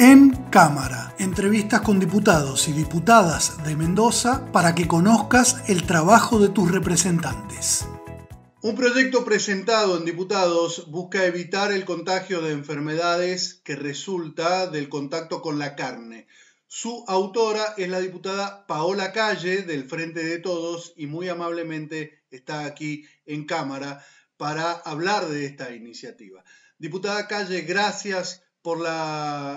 en cámara. Entrevistas con diputados y diputadas de Mendoza para que conozcas el trabajo de tus representantes. Un proyecto presentado en diputados busca evitar el contagio de enfermedades que resulta del contacto con la carne. Su autora es la diputada Paola Calle del Frente de Todos y muy amablemente está aquí en cámara para hablar de esta iniciativa. Diputada Calle, gracias por,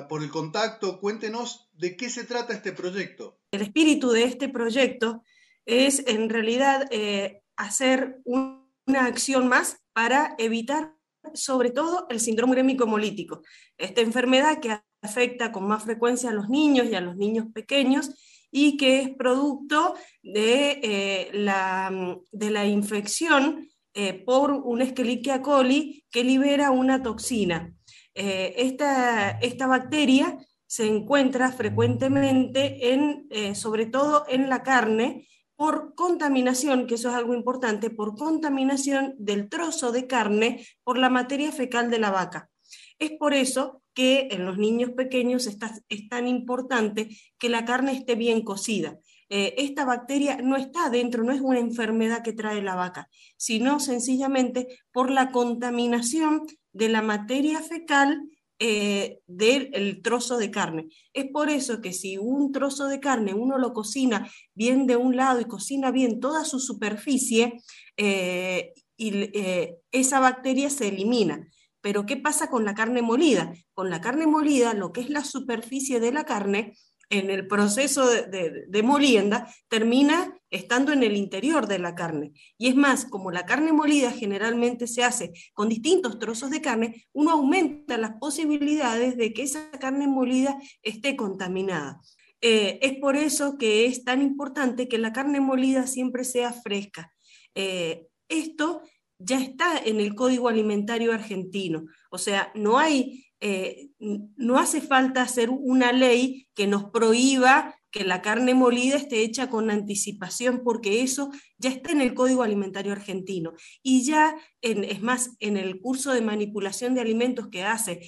por el contacto. Cuéntenos de qué se trata este proyecto. El espíritu de este proyecto es en realidad eh, hacer una acción más para evitar sobre todo el síndrome grémico hemolítico, esta enfermedad que afecta con más frecuencia a los niños y a los niños pequeños y que es producto de, eh, la, de la, infección eh, por un Escherichia coli que libera una toxina. Eh, esta, bacteria se encuentra frecuentemente, en, eh, sobre todo en la carne, por contaminación, que eso es algo importante, por contaminación del trozo de carne por la materia fecal de la vaca. Es por eso que en los niños pequeños es tan importante que la carne esté bien cocida. Eh, esta bacteria no está dentro, no es una enfermedad que trae la vaca, sino sencillamente por la contaminación de la materia fecal eh, del trozo de carne. Es por eso que si un trozo de carne uno lo cocina bien de un lado y cocina bien toda su superficie, eh, y, esa bacteria se elimina. Pero ¿qué pasa con la carne molida? Con la carne molida, lo que es la superficie de la carne, en el proceso de, molienda termina estando en el interior de la carne. Y es más, como la carne molida generalmente se hace con distintos trozos de carne, uno aumenta las posibilidades de que esa carne molida esté contaminada. Eh, es por eso que es tan importante que la carne molida siempre sea fresca. Eh, esto ya está en el Código Alimentario argentino. O sea, no hay, eh, no hace falta hacer una ley que nos prohíba que la carne molida esté hecha con anticipación, porque eso ya está en el Código Alimentario argentino. Y ya, es más, en el curso de manipulación de alimentos que, hace,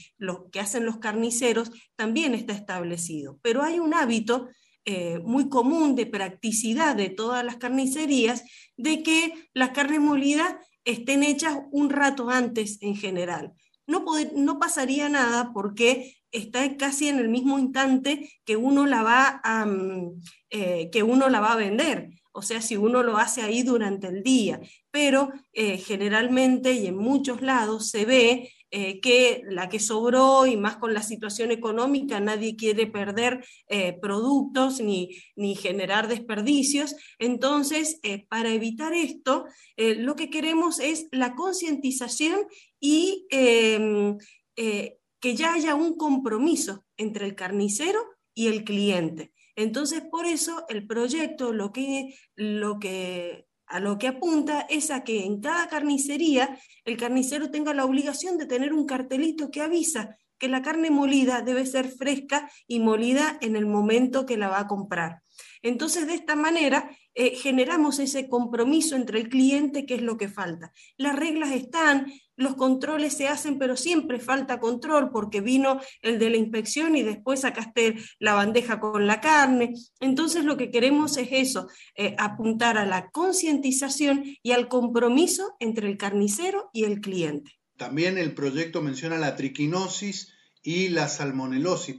que hacen los carniceros, también está establecido. Pero hay un hábito eh, muy común de practicidad de todas las carnicerías, de que la carne molida estén hechas un rato antes en general. No, pasaría nada porque está casi en el mismo instante que uno mm, eh, que uno la va a vender o sea, si uno lo hace ahí durante el día, pero eh, generalmente y en muchos lados se ve eh, que la que sobró y más con la situación económica, nadie quiere perder eh, productos ni, generar desperdicios. Entonces, para evitar esto, lo que queremos es la concientización y em, que ya haya un compromiso entre el carnicero y el cliente. Entonces, por eso el proyecto lo que, a lo que apunta es a que en cada carnicería el carnicero tenga la obligación de tener un cartelito que avisa que la carne molida debe ser fresca y molida en el momento que la va a comprar. Entonces, de esta manera, eh, generamos ese compromiso entre el cliente, que es lo que falta. Las reglas están, los controles se hacen, pero siempre falta control porque vino el de la inspección y después sacaste la bandeja con la carne. Entonces lo que queremos es eso, eh, apuntar a la concientización y al compromiso entre el carnicero y el cliente. También el proyecto menciona la triquinosis y la salmonelosis,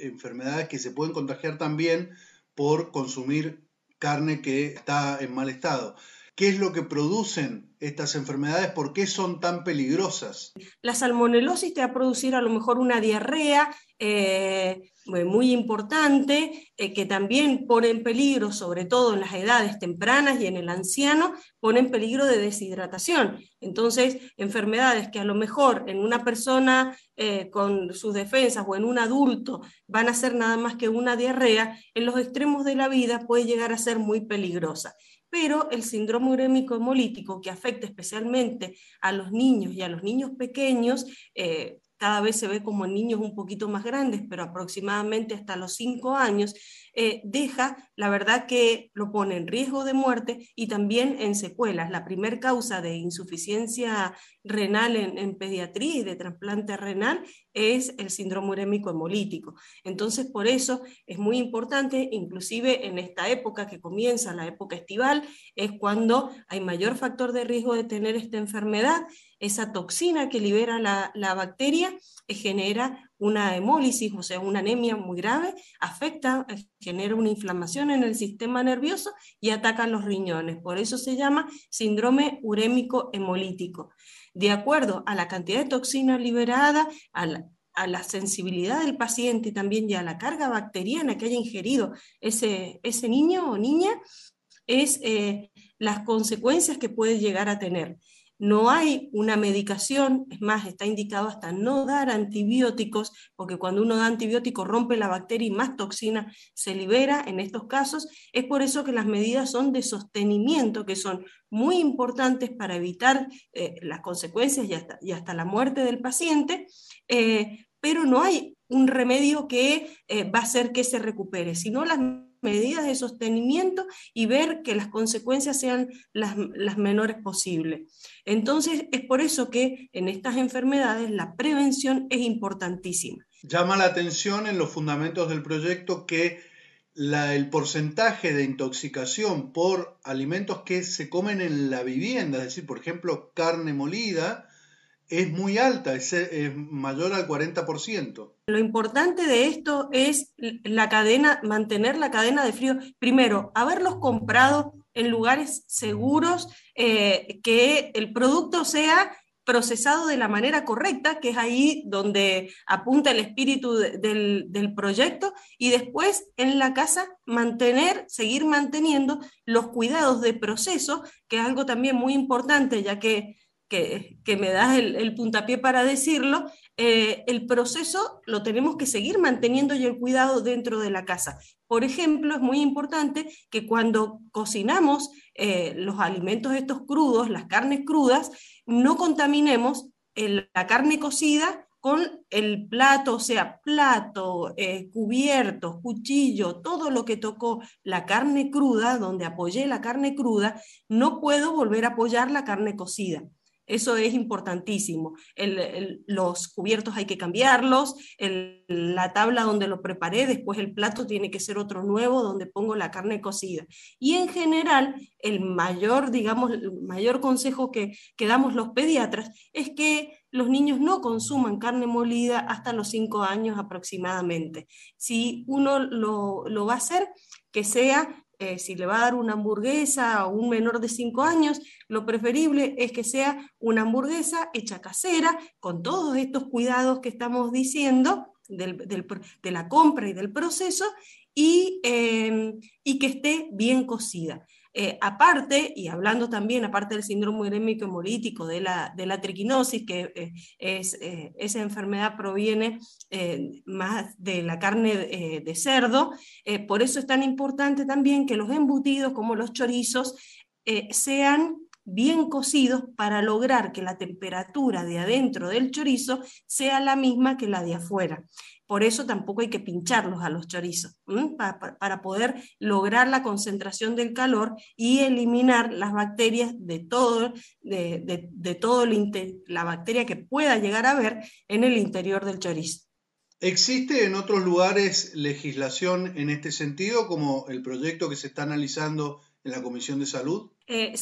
enfermedades que se pueden contagiar también por consumir carne que está en mal estado. ¿Qué es lo que producen estas enfermedades? ¿Por qué son tan peligrosas? La salmonelosis te va a producir a lo mejor una diarrea eh, muy importante, eh, que también pone en peligro, sobre todo en las edades tempranas y en el anciano, pone en peligro de deshidratación. Entonces, enfermedades que a lo mejor en una persona eh, con sus defensas o en un adulto van a ser nada más que una diarrea, en los extremos de la vida puede llegar a ser muy peligrosa pero el síndrome urémico hemolítico que afecta especialmente a los niños y a los niños pequeños, eh, cada vez se ve como en niños un poquito más grandes, pero aproximadamente hasta los cinco años, eh, deja, la verdad que lo pone en riesgo de muerte y también en secuelas. La primer causa de insuficiencia renal en, en pediatría y de trasplante renal es el síndrome urémico hemolítico. Entonces, por eso es muy importante, inclusive en esta época que comienza la época estival, es cuando hay mayor factor de riesgo de tener esta enfermedad esa toxina que libera la, bacteria eh, genera una hemólisis, o sea, una anemia muy grave, afecta, eh, genera una inflamación en el sistema nervioso y ataca los riñones. Por eso se llama síndrome urémico hemolítico. De acuerdo a la cantidad de toxina liberada, a la, sensibilidad del paciente y también a la carga bacteriana que haya ingerido ese, niño o niña, es eh, las consecuencias que puede llegar a tener. No hay una medicación, es más, está indicado hasta no dar antibióticos, porque cuando uno da antibiótico rompe la bacteria y más toxina se libera en estos casos. Es por eso que las medidas son de sostenimiento, que son muy importantes para evitar eh, las consecuencias y hasta, la muerte del paciente, eh, pero no hay un remedio que eh, va a hacer que se recupere, sino las medidas de sostenimiento y ver que las consecuencias sean las, menores posibles. Entonces, es por eso que en estas enfermedades la prevención es importantísima. Llama la atención en los fundamentos del proyecto que el porcentaje de intoxicación por alimentos que se comen en la vivienda, es decir, por ejemplo, carne molida, es muy alta, es, es, mayor al 40%. Lo importante de esto es la cadena, mantener la cadena de frío. Primero, haberlos comprado en lugares seguros, eh, que el producto sea procesado de la manera correcta, que es ahí donde apunta el espíritu del, del, proyecto, y después en la casa mantener, seguir manteniendo los cuidados de proceso, que es algo también muy importante, ya que que, me das el, puntapié para decirlo, eh, el proceso lo tenemos que seguir manteniendo y el cuidado dentro de la casa. Por ejemplo, es muy importante que cuando cocinamos eh, los alimentos estos crudos, las carnes crudas, no contaminemos eh, la carne cocida con el plato, o sea, plato, cubierto, cuchillo, todo lo que tocó la carne cruda, donde apoyé la carne cruda, no puedo volver a apoyar la carne cocida. Eso es importantísimo. los cubiertos hay que cambiarlos, la tabla donde lo preparé, después el plato tiene que ser otro nuevo donde pongo la carne cocida. Y en general, el mayor, digamos, mayor consejo que, que damos los pediatras es que los niños no consuman carne molida hasta los cinco años aproximadamente. Si uno lo, lo va a hacer, que sea eh, si le va a dar una hamburguesa a un menor de 5 años, lo preferible es que sea una hamburguesa hecha casera, con todos estos cuidados que estamos diciendo de la compra y del proceso, Em, y, que esté bien cocida. Eh, aparte, y hablando también, aparte del síndrome urémico hemolítico, de la, de triquinosis, que eh, eh, esa enfermedad proviene más de la carne de cerdo, por eso es tan importante también que los embutidos como los chorizos sean bien cocidos para lograr que la temperatura de adentro del chorizo sea la misma que la de afuera. Por eso tampoco hay que pincharlos a los chorizos, para, poder lograr la concentración del calor y eliminar las bacterias de todo, de, todo la bacteria que pueda llegar a haber en el interior del chorizo. ¿Existe en otros lugares legislación en este sentido, como el proyecto que se está analizando en la Comisión de Salud? Eh,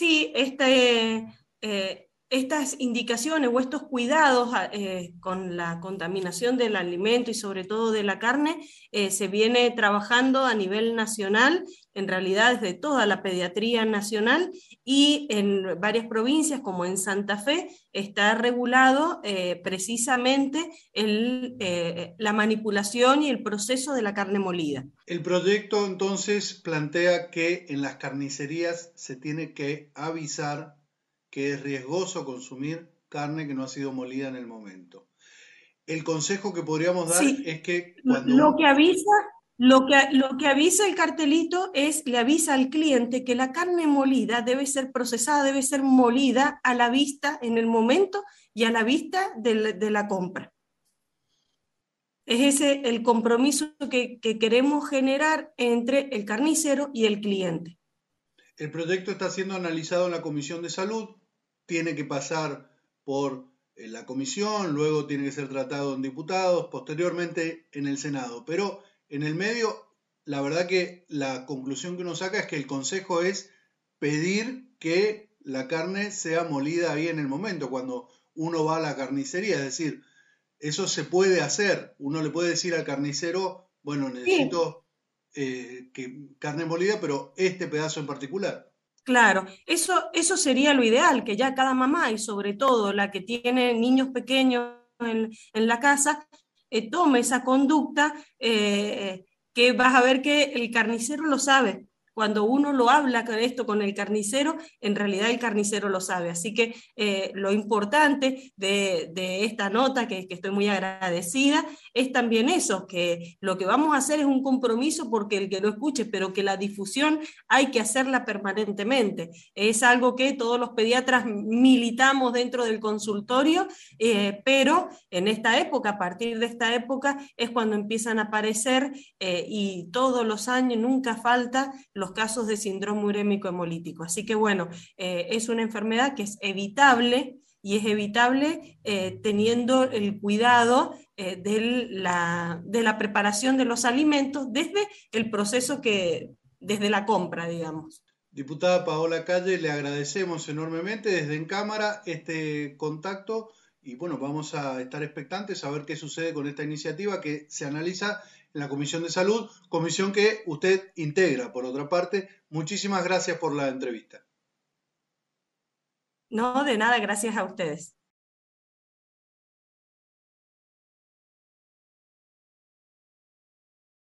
sí, este, eh, estas indicaciones o estos cuidados ah, eh, con la contaminación del alimento y sobre todo de la carne eh, se viene trabajando a nivel nacional, en realidad desde toda la pediatría nacional y en varias provincias como en Santa Fe está regulado eh, precisamente la manipulación y el proceso de la carne molida. El proyecto entonces plantea que en las carnicerías se tiene que avisar que es riesgoso consumir carne que no ha sido molida en el momento. El consejo que podríamos dar es que cuando... Lo que avisa... Lo que, lo que avisa el cartelito es, le avisa al cliente que la carne molida debe ser procesada, debe ser molida a la vista en el momento y a la vista de la, compra. Es ese el compromiso que queremos generar entre el carnicero y el cliente. El proyecto está siendo analizado en la Comisión de Salud tiene que pasar por eh, la comisión, luego tiene que ser tratado en diputados, posteriormente en el Senado. Pero en el medio, la verdad que la conclusión que uno saca es que el consejo es pedir que la carne sea molida ahí en el momento, cuando uno va a la carnicería. Es decir, eso se puede hacer. Uno le puede decir al carnicero, bueno, necesito eh, que, carne molida, pero este pedazo en particular. Claro, eso, eso sería lo ideal, que ya cada mamá y sobre todo la que tiene niños pequeños en, la casa, eh, tome esa conducta eh, que vas a ver que el carnicero lo sabe, cuando uno lo habla con esto con el carnicero, en realidad el carnicero lo sabe. Así que eh, lo importante de, esta nota, que, estoy muy agradecida, es también eso, que lo que vamos a hacer es un compromiso porque el que lo escuche, pero que la difusión hay que hacerla permanentemente. Es algo que todos los pediatras militamos dentro del consultorio, eh, pero en esta época, a partir de esta época, es cuando empiezan a aparecer eh, y todos los años, nunca falta los casos de síndrome urémico hemolítico. Así que bueno, eh, es una enfermedad que es evitable y es evitable eh, teniendo el cuidado eh, de, la, de la preparación de los alimentos desde el proceso que, desde la compra, digamos. Diputada Paola Calle, le agradecemos enormemente desde en cámara este contacto y bueno, vamos a estar expectantes a ver qué sucede con esta iniciativa que se analiza en la Comisión de Salud, comisión que usted integra, por otra parte. Muchísimas gracias por la entrevista. No, de nada, gracias a ustedes.